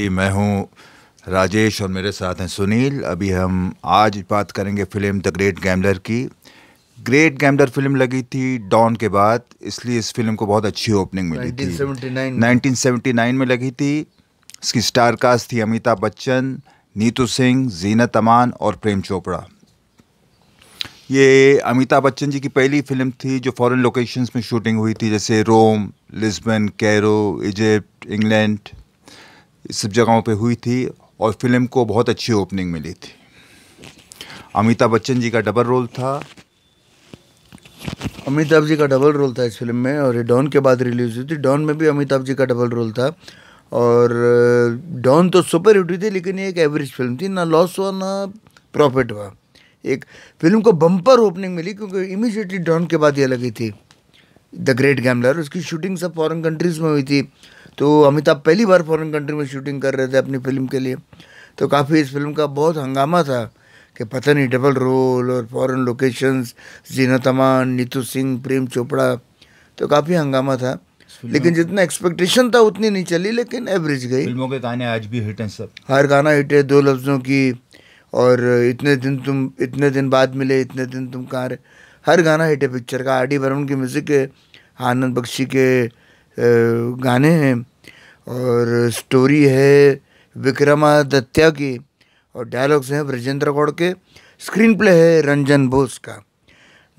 मैं हूँ राजेश और मेरे साथ हैं सुनील अभी हम आज बात करेंगे फिल्म द ग्रेट गैम्बलर की ग्रेट गैम्बलर फिल्म लगी थी डॉन के बाद इसलिए इस फिल्म को बहुत अच्छी ओपनिंग मिली 1979 थी 1979 में लगी थी इसकी स्टार कास्ट थी अमिताभ बच्चन नीतू सिंह जीनत अमान और प्रेम चोपड़ा ये अमिताभ बच्चन जी की पहली फिल्म थी जो फॉरेन लोकेशंस में शूटिंग हुई थी जैसे Rome Lisbon Cairo Egypt England सब जगहों पे हुई थी और फिल्म को बहुत अच्छी ओपनिंग मिली थी अमिताभ बच्चन जी का डबल रोल था अमिताभ जी का डबल रोल था इस फिल्म में और ये डॉन के बाद रिलीज़ हुई थी डॉन में भी अमिताभ जी का डबल रोल था और डॉन तो सुपर हिट हुई थी लेकिन ये एक एवरेज फिल्म थी ना लॉस हुआ ना प्रॉफिट हुआ एक फिल्म को बम्पर ओपनिंग मिली क्योंकि इमीजिएटली डॉन के बाद ये लगी थी द ग्रेट गैमलर उसकी शूटिंग सब फॉरेन कंट्रीज़ में हुई थी तो अमिताभ पहली बार फॉरेन कंट्री में शूटिंग कर रहे थे अपनी फिल्म के लिए तो काफ़ी इस फिल्म का बहुत हंगामा था कि पता नहीं डबल रोल और फॉरेन लोकेशंस जीना तमान नीतू सिंह प्रेम चोपड़ा तो काफ़ी हंगामा था लेकिन जितना एक्सपेक्टेशन था उतनी नहीं चली लेकिन एवरेज गई फिल्मों के गाने आज भी हिट हैं सब हर गाना हिट है दो लफ्ज़ों की और इतने दिन तुम इतने दिन बाद मिले इतने दिन तुम कहाँ रहे हर गाना हिट है पिक्चर का आर डी बर्मन के म्यूज़िक है आनंद बख्शी के गाने हैं और स्टोरी है विक्रमादित्य की और डायलॉग्स हैं ब्रजेंद्र गौड़ के स्क्रीन प्ले है रंजन बोस का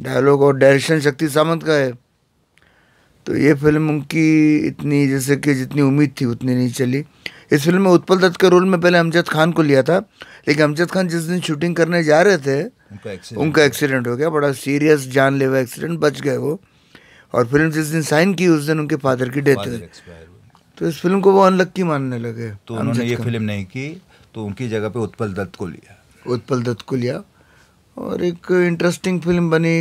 डायलॉग और डायरेक्शन शक्ति सामंत का है तो ये फिल्म उनकी इतनी जैसे कि जितनी उम्मीद थी उतनी नहीं चली इस फिल्म में उत्पल दत्त के रोल में पहले अमजद खान को लिया था लेकिन अमजद खान जिस दिन शूटिंग करने जा रहे थे उनका एक्सीडेंट हो गया बड़ा सीरियस जानलेवा एक्सीडेंट बच गए वो और फिल्म जिस दिन साइन की उस दिन उनके फादर की डेथ हुई तो इस फिल्म को वो अनलक्की मानने लगे तो उन्होंने ये फिल्म नहीं की तो उनकी जगह पे उत्पल दत्त को लिया उत्पल दत्त को लिया और एक इंटरेस्टिंग फिल्म बनी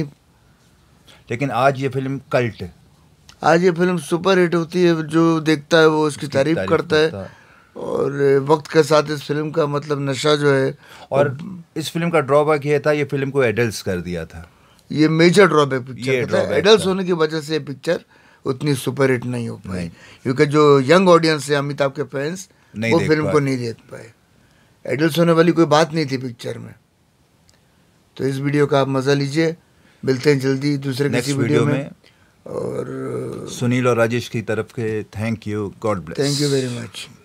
लेकिन आज ये फिल्म कल्ट आज ये फिल्म सुपर हिट होती है जो देखता है वो उसकी तारीफ करता है और वक्त के साथ इस फिल्म का मतलब नशा जो है और इस फिल्म का ड्रॉबैक ये था ये फिल्म को एडल्ट कर दिया था ये मेजर ड्रॉबैक पिक्चर एडल्ट होने की वजह से पिक्चर उतनी सुपर हिट नहीं हो पाई क्योंकि जो यंग ऑडियंस है अमिताभ के फैंस वो फिल्म को नहीं देख पाए एडल्ट होने वाली कोई बात नहीं थी पिक्चर में तो इस वीडियो का आप मज़ा लीजिए मिलते हैं जल्दी दूसरे किसी वीडियो में, में और सुनील और राजेश की तरफ के thank you God bless thank you very much